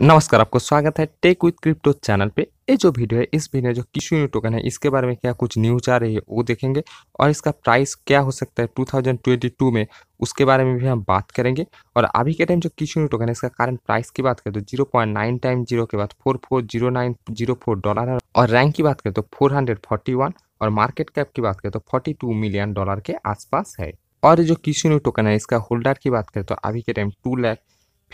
नमस्कार आपको स्वागत है टेक विथ क्रिप्टो चैनल पे ये जो वीडियो है इस वीडियो जो यू टोकन है इसके बारे में क्या कुछ न्यूज आ रही है वो देखेंगे और इसका प्राइस क्या हो सकता है 2022 में उसके बारे में भी हम बात करेंगे और अभी के टाइम जो यू टोकन है इसका कारण प्राइस की बात करें तो zero point nine time zero के बाद four four zero nine zero four dollar है और रैंक की बात करें तो फोर हंड्रेड फोर्टी वन और मार्केट कैप की बात करें तो फोर्टी टू मिलियन डॉलर के आसपास है और जो किशू टोकन है इसका होल्डर की बात करें तो अभी के टाइम टू लैख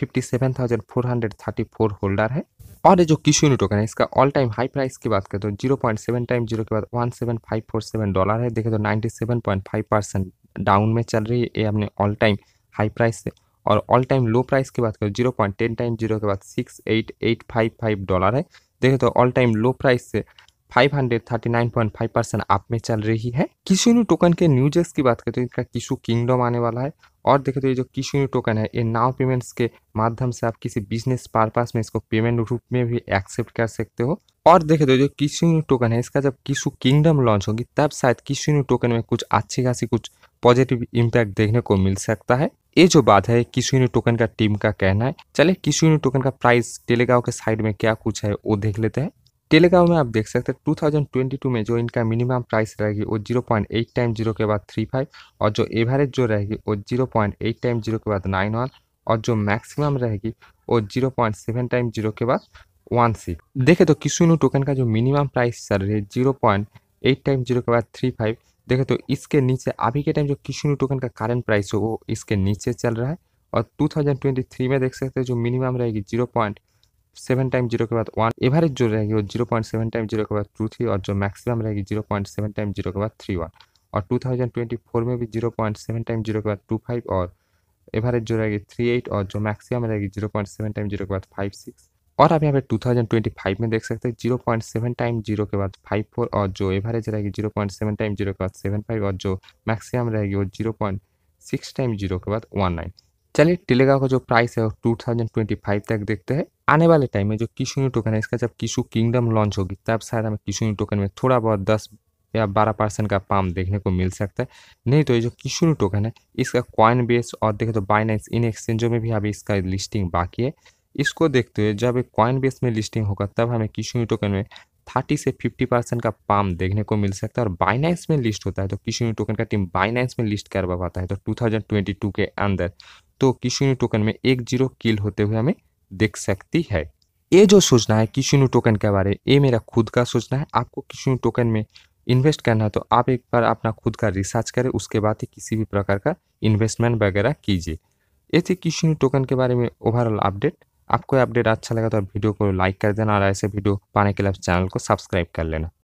57,434 होल्डर है और ये जो किशोनी टोकन है इसका ऑल टाइम हाई प्राइस की बात करें तो zero point seven time zero के बाद वन डॉलर है देखे तो ninety seven point five percent down में चल रही है ये हमने ऑल टाइम हाई प्राइस से और ऑल टाइम लो प्राइस की बात करें जीरो पॉइंट टाइम जीरो के बाद six eight eight five five dollar है देखे तो ऑल टाइम लो प्राइस से 539.5 परसेंट आप में चल रही है किशोनी टोकन के न्यूजेस की बात करें तो इनका किशु किंगडम आने वाला है और देखे तो ये जो किशुनी टोकन है ये नाउ पेमेंट्स के माध्यम से आप किसी बिजनेस पर्पस में इसको पेमेंट रूप में भी एक्सेप्ट कर सकते हो और देखे तो जो किशुनी टोकन है इसका जब किशु किंगडम लॉन्च होगी तब शायद किशुनी टोकन में कुछ अच्छी खासी कुछ पॉजिटिव इम्पैक्ट देखने को मिल सकता है ये जो बात है किशुनी टोकन का टीम का कहना है चले किशुनी टोकन का प्राइस टेलीगांव के साइड में क्या कुछ है वो देख लेते हैं टेलीग्राम में आप देख सकते हैं 2022 में जो इनका मिनिमम प्राइस रहेगी वो zero point eight time zero के बाद थ्री फाइव और जो एवरेज जो रहेगी वो zero point eight time zero के बाद नाइन वन और जो मैक्सिमम रहेगी वो zero point seven time zero के बाद वन 16 देखे तो किसुनो टोकन का जो मिनिमम प्राइस चल रही है zero point eight time zero के बाद थ्री फाइव देखे तो इसके नीचे अभी के टाइम जो किशुनु टोकन का करंट प्राइस हो वो इसके नीचे चल रहा है और 2023 में देख सकते हैं जो मिनिमम रहेगी zero point seven time zero के बाद वन एवरेज जो रहेगी वो zero point seven time zero के बाद टू थ्री और जो मैक्सिमम रहेगी zero point seven time zero के बाद थ्री वन और टू थाउजेंड ट्वेंटी फोर में भी zero point seven time zero के बाद टू फाइव और एवरेज जो रहेगी थ्री एट और जो मैक्सिमम रहेगी zero point seven time zero के बाद फाइव सिक्स और आप यहाँ पे टू थाउजेंड ट्वेंटी फाइव में देख सकते हैं zero point seven time zero के बाद फाइव फोर और जो एवरेज रहेगी zero point seven time zero के बाद सेवन फाइव और जो मैक्सिमम रहेगी वो zero point six time zero के बाद वन नाइन चलिए टेलेगा का जो प्राइस है टू थाउजेंड ट्वेंटी फाइव तक देखते हैं आने वाले टाइम में जो किशुनी टोकन है इसका जब किशु किंगडम लॉन्च होगी तब शायद हमें किशुनी टोकन में थोड़ा बहुत दस या बारह परसेंट का पाम देखने को मिल सकता है नहीं तो ये जो किशुनी टोकन है इसका कॉइन बेस और देखें तो बाइनेंस इन एक्सचेंजों में भी अभी इसका लिस्टिंग बाकी है इसको देखते हुए जब एक कॉइन बेस में लिस्टिंग होगा तब हमें किशुनी टोकन में थर्टी से फिफ्टी परसेंट का पाम देखने को मिल सकता है और बाइनेंस में लिस्ट होता है तो किसी टोकन का टीम बाइनेंस में लिस्ट करवा पाता है तो टू थाउजेंड ट्वेंटी टू के अंदर तो किसी टोकन में एक जीरो किल होते हुए हमें देख सकती है ये जो सोचना है किसी टोकन के बारे में ये मेरा खुद का सोचना है आपको किसी टोकन में इन्वेस्ट करना है तो आप एक बार अपना खुद का रिसर्च करें उसके बाद ही किसी भी प्रकार का इन्वेस्टमेंट वगैरह कीजिए ये थे किसी टोकन के बारे में ओवरऑल अपडेट आपको अपडेट अच्छा लगा तो वीडियो को लाइक कर देना और ऐसे वीडियो पाने के लिए चैनल को सब्सक्राइब कर लेना